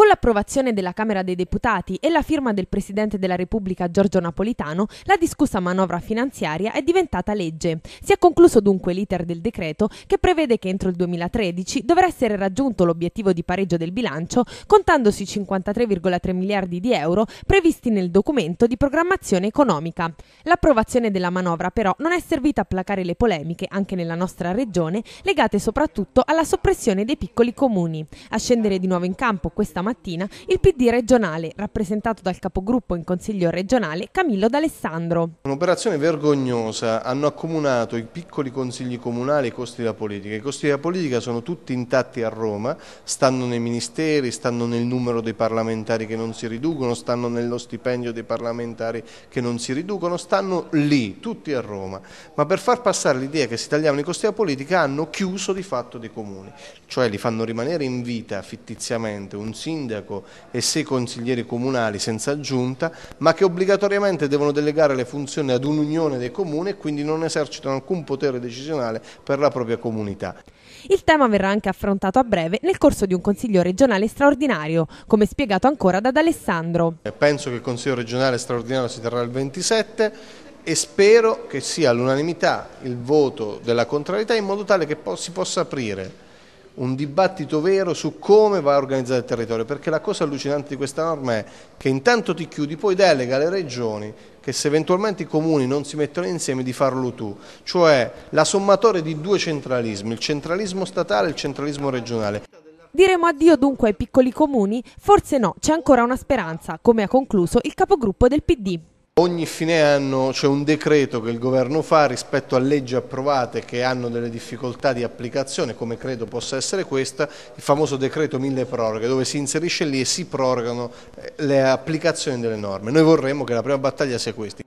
Con l'approvazione della Camera dei Deputati e la firma del Presidente della Repubblica Giorgio Napolitano, la discussa manovra finanziaria è diventata legge. Si è concluso dunque l'iter del decreto che prevede che entro il 2013 dovrà essere raggiunto l'obiettivo di pareggio del bilancio contandosi 53,3 miliardi di euro previsti nel documento di programmazione economica. L'approvazione della manovra però non è servita a placare le polemiche, anche nella nostra regione, legate soprattutto alla soppressione dei piccoli comuni. A scendere di nuovo in campo questa manovra mattina il PD regionale, rappresentato dal capogruppo in Consiglio regionale Camillo D'Alessandro. Un'operazione vergognosa, hanno accomunato i piccoli consigli comunali e i costi della politica. I costi della politica sono tutti intatti a Roma, stanno nei ministeri, stanno nel numero dei parlamentari che non si riducono, stanno nello stipendio dei parlamentari che non si riducono, stanno lì, tutti a Roma. Ma per far passare l'idea che si tagliavano i costi della politica hanno chiuso di fatto dei comuni, cioè li fanno rimanere in vita fittiziamente un sindaco sindaco e sei consiglieri comunali senza giunta, ma che obbligatoriamente devono delegare le funzioni ad un'unione dei comuni e quindi non esercitano alcun potere decisionale per la propria comunità. Il tema verrà anche affrontato a breve nel corso di un Consiglio regionale straordinario, come spiegato ancora da D'Alessandro. Eh, penso che il Consiglio regionale straordinario si terrà il 27 e spero che sia all'unanimità il voto della contrarietà in modo tale che si possa aprire un dibattito vero su come va organizzare il territorio, perché la cosa allucinante di questa norma è che intanto ti chiudi, poi delega alle regioni che se eventualmente i comuni non si mettono insieme di farlo tu, cioè la sommatoria di due centralismi, il centralismo statale e il centralismo regionale. Diremo addio dunque ai piccoli comuni? Forse no, c'è ancora una speranza, come ha concluso il capogruppo del PD. Ogni fine anno c'è un decreto che il governo fa rispetto a leggi approvate che hanno delle difficoltà di applicazione, come credo possa essere questa, il famoso decreto mille proroghe, dove si inserisce lì e si prorogano eh, le applicazioni delle norme. Noi vorremmo che la prima battaglia sia questa.